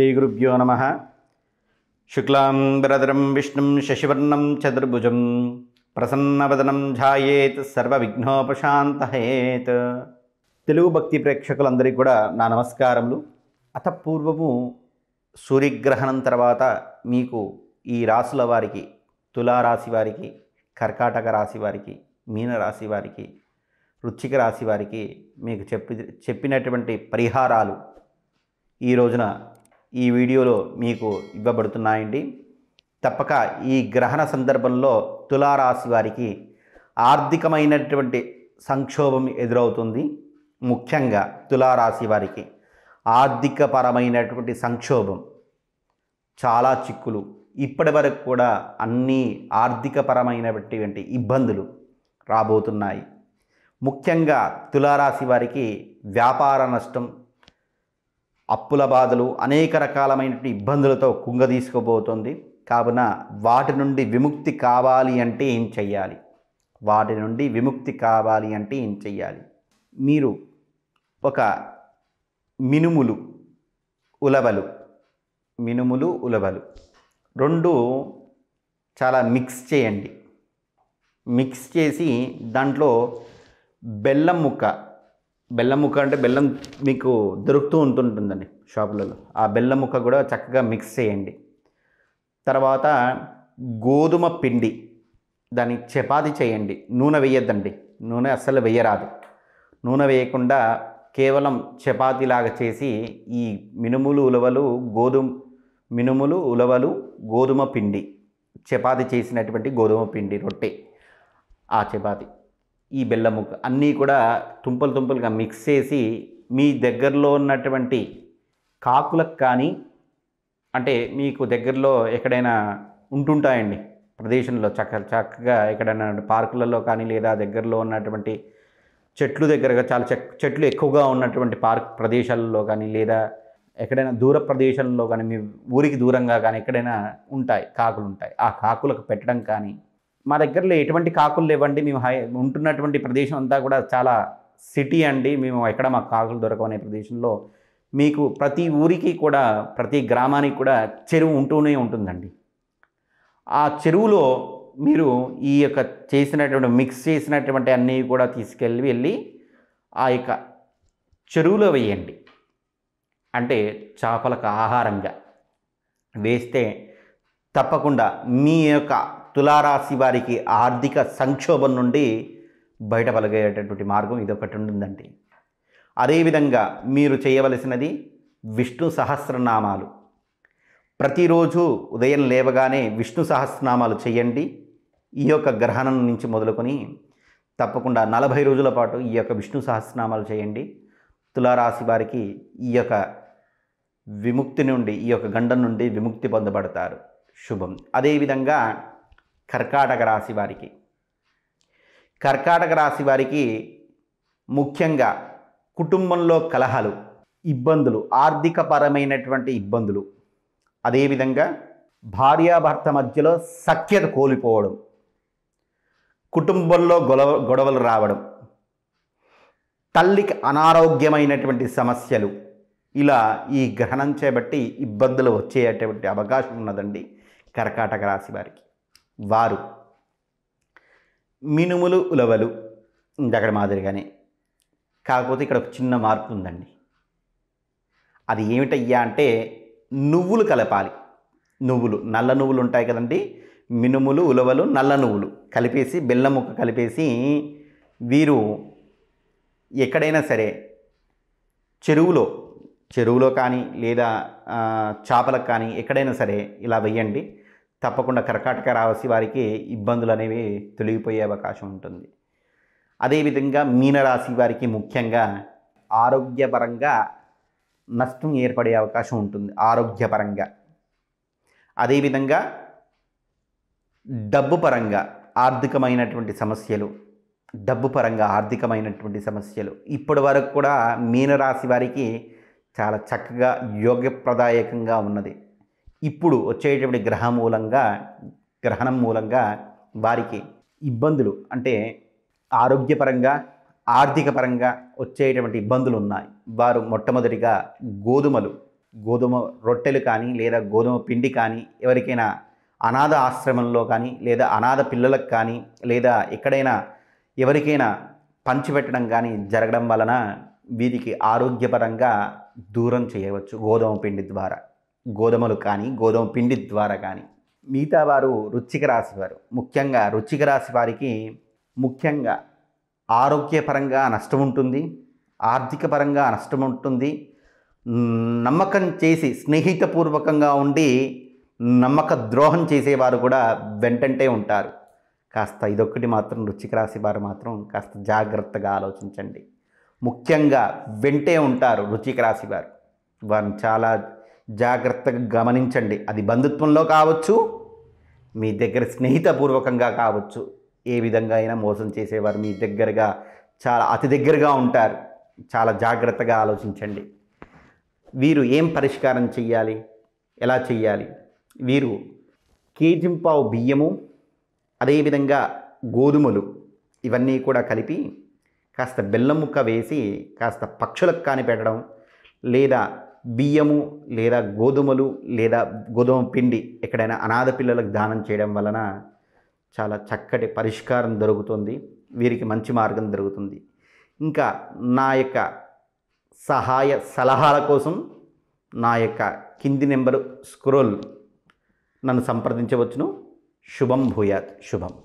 శ్రీగురుభ్యో నమ శుక్లాం వరదరం విష్ణుం శశివర్ణం చతుర్భుజం ప్రసన్నవదనం ఝాయేత్ సర్వవిఘ్నోపశాంతహేత్ తెలుగు భక్తి ప్రేక్షకులందరికీ కూడా నా నమస్కారములు అతపూర్వము సూర్యగ్రహణం తర్వాత మీకు ఈ రాసుల వారికి తులారాశి వారికి కర్కాటక రాశి వారికి మీనరాశి వారికి వృచ్చిక రాశి వారికి మీకు చెప్పి చెప్పినటువంటి పరిహారాలు ఈ రోజున ఈ వీడియోలో మీకు ఇవ్వబడుతున్నాయండి తప్పక ఈ గ్రహణ సందర్భంలో తులారాశి వారికి ఆర్థికమైనటువంటి సంక్షోభం ఎదురవుతుంది ముఖ్యంగా తులారాశి వారికి ఆర్థికపరమైనటువంటి సంక్షోభం చాలా చిక్కులు ఇప్పటి వరకు కూడా అన్ని ఆర్థికపరమైనటువంటి ఇబ్బందులు రాబోతున్నాయి ముఖ్యంగా తులారాశి వారికి వ్యాపార నష్టం అప్పుల బాధలు అనేక రకాలమైనటువంటి ఇబ్బందులతో కుంగదీసుకోబోతోంది కావున వాటి నుండి విముక్తి కావాలి అంటే ఏం చెయ్యాలి వాటి నుండి విముక్తి కావాలి అంటే ఏం చెయ్యాలి మీరు ఒక మినుములు ఉలవలు మినుములు ఉలవలు రెండు చాలా మిక్స్ చేయండి మిక్స్ చేసి దాంట్లో బెల్లం ముక్క బెల్లం ముక్క అంటే బెల్లం మీకు దొరుకుతూ ఉంటుంటుందండి షాపులలో ఆ బెల్లం ముక్క కూడా చక్కగా మిక్స్ చేయండి తర్వాత గోధుమ పిండి దాన్ని చపాతి చేయండి నూనె వేయద్దండి నూనె అస్సలు వేయరాదు నూనె వేయకుండా కేవలం చపాతీలాగా చేసి ఈ మినుములు ఉలవలు గోధుమ మినుములు ఉలవలు గోధుమ పిండి చపాతి చేసినటువంటి గోధుమ పిండి రొట్టె ఆ చపాతి ఈ బెల్లం ముక్క అన్నీ కూడా తుంపలు తుంపలుగా మిక్స్ చేసి మీ దగ్గరలో ఉన్నటువంటి కాకులకు కానీ అంటే మీకు దగ్గరలో ఎక్కడైనా ఉంటుంటాయండి ప్రదేశంలో చక్క చక్కగా ఎక్కడైనా పార్కులలో కానీ లేదా దగ్గరలో ఉన్నటువంటి చెట్లు దగ్గరగా చాలా చెట్లు ఎక్కువగా ఉన్నటువంటి పార్క్ ప్రదేశాలలో కానీ లేదా ఎక్కడైనా దూర ప్రదేశంలో కానీ మీ ఊరికి దూరంగా కానీ ఎక్కడైనా ఉంటాయి కాకులు ఉంటాయి ఆ కాకులకు పెట్టడం కానీ మా దగ్గరలో ఎటువంటి కాకులు లేవండి మేము హై ఉంటున్నటువంటి ప్రదేశం అంతా కూడా చాలా సిటీ అండి మేము ఎక్కడ మాకు కాకులు దొరకవనే ప్రదేశంలో మీకు ప్రతి ఊరికి కూడా ప్రతి గ్రామానికి కూడా చెరువు ఉంటూనే ఉంటుందండి ఆ చెరువులో మీరు ఈ యొక్క చేసినటువంటి మిక్స్ చేసినటువంటి అన్నీ కూడా తీసుకెళ్ళి వెళ్ళి ఆ యొక్క చెరువులో వేయండి అంటే చేపలకు ఆహారంగా వేస్తే తప్పకుండా మీ యొక్క తులారాశి వారికి ఆర్థిక సంక్షోభం నుండి బయటపలగేటటువంటి మార్గం ఇదొకటి ఉండిందండి అదేవిధంగా మీరు చేయవలసినది విష్ణు సహస్రనామాలు ప్రతిరోజు ఉదయం లేవగానే విష్ణు సహస్రనామాలు చేయండి ఈ యొక్క గ్రహణం నుంచి మొదలుకొని తప్పకుండా నలభై రోజుల పాటు ఈ యొక్క విష్ణు సహస్రనామాలు చేయండి తులారాశి వారికి ఈ యొక్క విముక్తి నుండి ఈ యొక్క గండం నుండి విముక్తి పొందబడతారు శుభం అదేవిధంగా కర్కాటక రాశి వారికి కర్కాటక రాశి వారికి ముఖ్యంగా కుటుంబంలో కలహాలు ఇబ్బందులు ఆర్థిక పరమైనటువంటి ఇబ్బందులు అదేవిధంగా భార్యాభర్త మధ్యలో సఖ్యత కోల్పోవడం కుటుంబంలో గొడవ గొడవలు రావడం తల్లికి అనారోగ్యమైనటువంటి సమస్యలు ఇలా ఈ గ్రహణం చేపట్టి ఇబ్బందులు వచ్చేటటువంటి అవకాశం ఉన్నదండి కర్కాటక రాశి వారికి వారు మినుములు ఉలవలు అక్కడ మాదిరిగానే కాకపోతే ఇక్కడ ఒక చిన్న మార్పు ఉందండి అది ఏమిటయ్యా అంటే నువ్వులు కలపాలి నువ్వులు నల్ల నువ్వులు ఉంటాయి కదండి మినుములు ఉలవలు నల్ల నువ్వులు కలిపేసి బెల్లం ముక్క కలిపేసి వీరు ఎక్కడైనా సరే చెరువులో చెరువులో కానీ లేదా చేపలకు కానీ ఎక్కడైనా సరే ఇలా వెయ్యండి తప్పకుండా కర్కాటక రాశి వారికి ఇబ్బందులు అనేవి తొలగిపోయే అవకాశం ఉంటుంది అదేవిధంగా మీనరాశి వారికి ముఖ్యంగా ఆరోగ్యపరంగా నష్టం ఏర్పడే అవకాశం ఉంటుంది ఆరోగ్యపరంగా అదేవిధంగా డబ్బు పరంగా ఆర్థికమైనటువంటి సమస్యలు డబ్బు పరంగా ఆర్థికమైనటువంటి సమస్యలు ఇప్పటి వరకు కూడా మీనరాశి వారికి చాలా చక్కగా యోగప్రదాయకంగా ఉన్నది ఇప్పుడు వచ్చేటువంటి గ్రహ మూలంగా గ్రహణం మూలంగా వారికి ఇబ్బందులు అంటే ఆరోగ్యపరంగా ఆర్థిక పరంగా వచ్చేటువంటి ఇబ్బందులు ఉన్నాయి వారు మొట్టమొదటిగా గోధుమలు గోధుమ రొట్టెలు కానీ లేదా గోధుమ పిండి కానీ ఎవరికైనా అనాథ ఆశ్రమంలో కానీ లేదా అనాథ పిల్లలకు కానీ లేదా ఎక్కడైనా ఎవరికైనా పంచిపెట్టడం కానీ జరగడం వలన వీరికి ఆరోగ్యపరంగా దూరం చేయవచ్చు గోధుమ పిండి ద్వారా గోధుమలు కానీ గోధుమ పిండి ద్వారా కానీ మిగతా వారు రుచిక రాశి వారు ముఖ్యంగా రుచిక రాశి వారికి ముఖ్యంగా ఆరోగ్యపరంగా నష్టం ఉంటుంది ఆర్థికపరంగా నష్టం ఉంటుంది నమ్మకం చేసి స్నేహితపూర్వకంగా ఉండి నమ్మక ద్రోహం చేసేవారు కూడా వెంటంటే ఉంటారు కాస్త ఇదొక్కటి మాత్రం రుచికి రాశి వారు మాత్రం కాస్త జాగ్రత్తగా ఆలోచించండి ముఖ్యంగా వెంటే ఉంటారు రుచికి రాశి వారు వారిని చాలా జాగ్రత్తగా గమనించండి అది బంధుత్వంలో కావచ్చు మీ దగ్గర స్నేహితపూర్వకంగా కావచ్చు ఏ విధంగా అయినా మోసం చేసేవారు మీ దగ్గరగా చాలా అతి దగ్గరగా ఉంటారు చాలా జాగ్రత్తగా ఆలోచించండి వీరు ఏం పరిష్కారం చెయ్యాలి ఎలా చెయ్యాలి వీరు కేజింపావు బియ్యము అదేవిధంగా గోధుమలు ఇవన్నీ కూడా కలిపి కాస్త బెల్లం ముక్క వేసి కాస్త పక్షులకు కానీ పెట్టడం లేదా బియ్యము లేదా గోధుమలు లేదా గోధుమ పిండి ఎక్కడైనా అనాథ పిల్లలకు దానం చేయడం వలన చాలా చక్కటి పరిష్కారం దొరుకుతుంది వీరికి మంచి మార్గం దొరుకుతుంది ఇంకా నా యొక్క సహాయ సలహాల కోసం నా యొక్క కింది నెంబరు స్క్రోల్ నన్ను సంప్రదించవచ్చును శుభం భూయాత్ శుభం